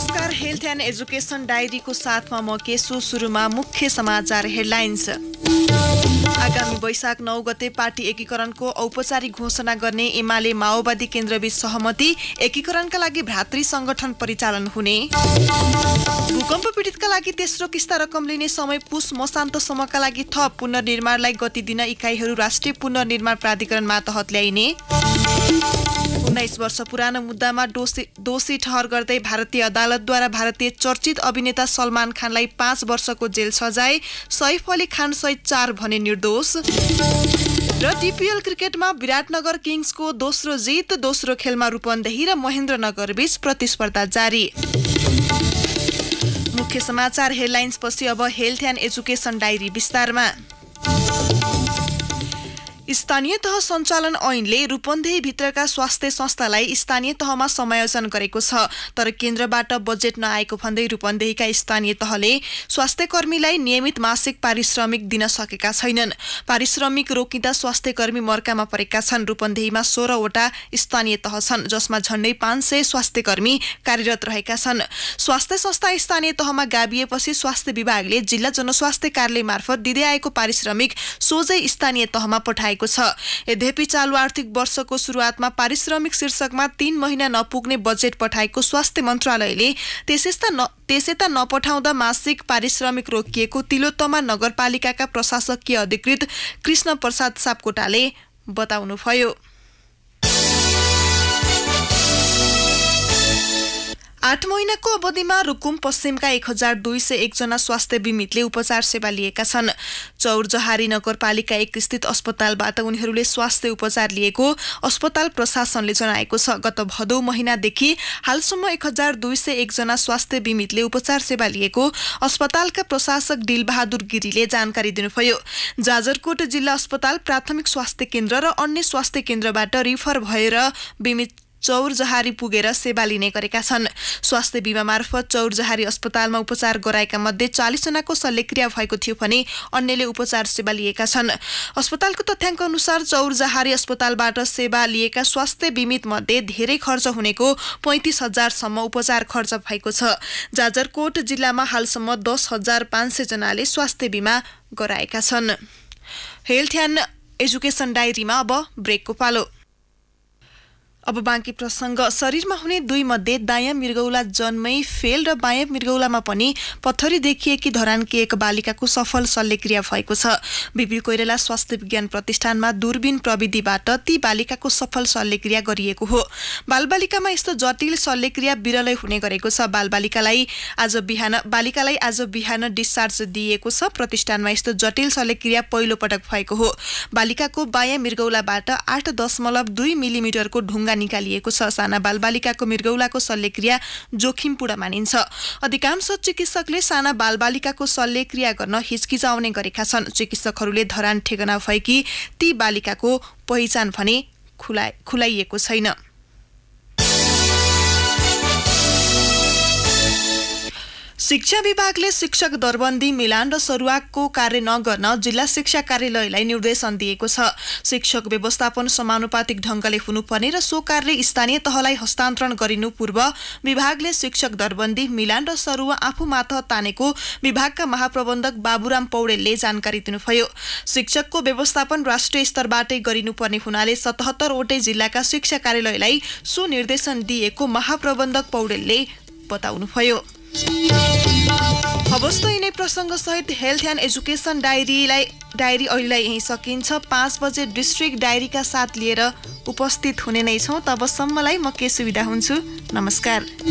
नमस्कार health and education डायरीको साथमा म केशु सुरुमा मुख्य समाचार हेडलाइन्स आगामी वैशाख नौ गते पार्टी एकीकरणको औपचारिक घोषणा गर्ने एमाले माओवादी केन्द्रबीच सहमति एकीकरणका लागि भ्रातृ संगठन परिचालन हुने भूकम्प पीडितका लागि तेस्रो किस्ता रकम लिने समय पुस मसान्तसम्मका लागि थप पुनर्निर्माणलाई गति दिन इकाइहरू राष्ट्रिय पुनर्निर्माण प्राधिकरणमा तहत ल्याइने उन्नाइस वर्ष पुरानो मुद्दामा दोषी दोषी ठहर गर्दै भारतीय अदालतद्वारा भारतीय चर्चित अभिनेता सलमान खानलाई पाँच वर्षको जेल सजाय सैफ अली खान सहित चार भने निर्दोष र टिपिएल क्रिकेटमा विराटनगर किङ्सको दोस्रो जित दोस्रो खेलमा रूपन्देही र महेन्द्रनगर बीच प्रतिस्पर्धा जारी मुख्य समाचार हेडलाइन्स पछि अब हेल्थ एन्ड एजुकेसन डायरी विस्तारमा स्थानीय तह सञ्चालन ऐनले रूपन्देही भित्रका स्वास्थ्य संस्थालाई स्थानीय तहमा समायोजन गरेको छ तर केन्द्रबाट बजेट नआएको भन्दै रूपन्देहीका स्थानीय तहले स्वास्थ्य कर्मीलाई नियमित मासिक पारिश्रमिक दिन सकेका छैनन् पारिश्रमिक रोकिँदा स्वास्थ्य कर्मी मर्कामा परेका छन् रूपन्देहीमा सोह्रवटा स्थानीय तह छन् जसमा झण्डै पाँच सय स्वास्थ्य कर्मी कार्यरत रहेका छन् स्वास्थ्य संस्था स्थानीय तहमा गाभिएपछि स्वास्थ्य विभागले जिल्ला जनस्वास्थ्य कार्यालय मार्फत दिँदै आएको पारिश्रमिक सोझै स्थानीय तहमा पठाएको भएको छ यद्यपि चालु आर्थिक वर्षको सुरुवातमा पारिश्रमिक शीर्षकमा तीन महिना नपुग्ने बजेट पठाएको स्वास्थ्य मन्त्रालयले त्यसै न त्यसै त नपठाउँदा मासिक पारिश्रमिक रोकिएको तिलोत्तमा नगरपालिकाका प्रशासकीय अधिकृत कृष्ण प्रसाद सापकोटाले बताउनुभयो आठ महिनाको अवधिमा रुकुम पश्चिमका एक हजार दुई सय एकजना स्वास्थ्य बिमितले उपचार सेवा लिएका छन् चौरजहारी नगरपालिका एक स्थित अस्पतालबाट उनीहरूले स्वास्थ्य उपचार लिएको अस्पताल प्रशासनले जनाएको छ गत भदौ महिनादेखि हालसम्म एक हजार दुई सय एकजना स्वास्थ्य बिमितले उपचार सेवा लिएको अस्पतालका प्रशासक डिलबहादुर गिरीले जानकारी दिनुभयो जाजरकोट जिल्ला अस्पताल प्राथमिक स्वास्थ्य केन्द्र र अन्य स्वास्थ्य केन्द्रबाट रिफर भएर बिमित चौरजहारी पुगेर सेवा लिने गरेका छन् स्वास्थ्य बिमा मार्फत चौरजहारी अस्पतालमा उपचार गराएका मध्ये चालिसजनाको शल्यक्रिया भएको थियो भने अन्यले उपचार सेवा लिएका छन् अस्पतालको तथ्याङ्क अनुसार चौरजहारी अस्पतालबाट सेवा लिएका स्वास्थ्य बिमित मध्ये धेरै खर्च हुनेको पैँतिस हजारसम्म उपचार खर्च भएको छ जाजरकोट जिल्लामा हालसम्म दस हजार पाँच सय जनाले स्वास्थ्य बिमा गराएका छन् हेल्थ एन्ड एजुकेसन डायरीमा अब ब्रेकको पालो अब बाँकी प्रसङ्ग शरीरमा हुने दुई मध्ये दायाँ मृगौला जन्मै फेल र बायाँ मृगौलामा पनि पत्थरी देखिएकी एक बालिकाको सफल शल्यक्रिया भएको छ बिपी कोइराला स्वास्थ्य विज्ञान प्रतिष्ठानमा दूरबीन प्रविधिबाट ती बालिकाको सफल शल्यक्रिया गरिएको हो बालबालिकामा यस्तो जटिल शल्यक्रिया विरलै हुने गरेको छ बालबालिकालाई आज बिहान बालिकालाई आज बिहान डिस्चार्ज दिइएको छ प्रतिष्ठानमा यस्तो जटिल शल्यक्रिया पहिलोपटक भएको हो बालिकाको बायाँ मृगौलाबाट आठ दशमलव दुई मिलिमिटरको ढुङ्गा ढुङ्गा निकालिएको छ साना बालबालिकाको मृगौलाको शल्यक्रिया जोखिमपूर्ण मानिन्छ अधिकांश चिकित्सकले साना बालबालिकाको शल्यक्रिया गर्न हिचकिचाउने गरेका छन् चिकित्सकहरूले धरान ठेगाना भएकी ती बालिकाको पहिचान भने खुलाइएको छैन शिक्षा विभागले शिक्षक दरबन्दी मिलान र सरुवाको कार्य नगर्न जिल्ला शिक्षा कार्यालयलाई निर्देशन दिएको छ शिक्षक व्यवस्थापन समानुपातिक ढङ्गले हुनुपर्ने र सो कार्य स्थानीय तहलाई हस्तान्तरण गरिनु पूर्व विभागले शिक्षक दरबन्दी मिलान र सरुवा आफू मात तानेको विभागका महाप्रबन्धक बाबुराम पौडेलले जानकारी दिनुभयो शिक्षकको व्यवस्थापन राष्ट्रिय स्तरबाटै गरिनुपर्ने हुनाले सतहत्तरवटै जिल्लाका शिक्षा कार्यालयलाई सुनिर्देशन दिएको महाप्रबन्धक पौडेलले बताउनुभयो हवस् त यिनै प्रसङ्गसहित हेल्थ एन्ड एजुकेसन डायरीलाई डायरी अहिलेलाई यहीँ सकिन्छ पाँच बजे डिस्ट्रिक्ट डायरीका साथ लिएर उपस्थित हुने नै छौँ तबसम्मलाई म के सुविधा हुन्छु नमस्कार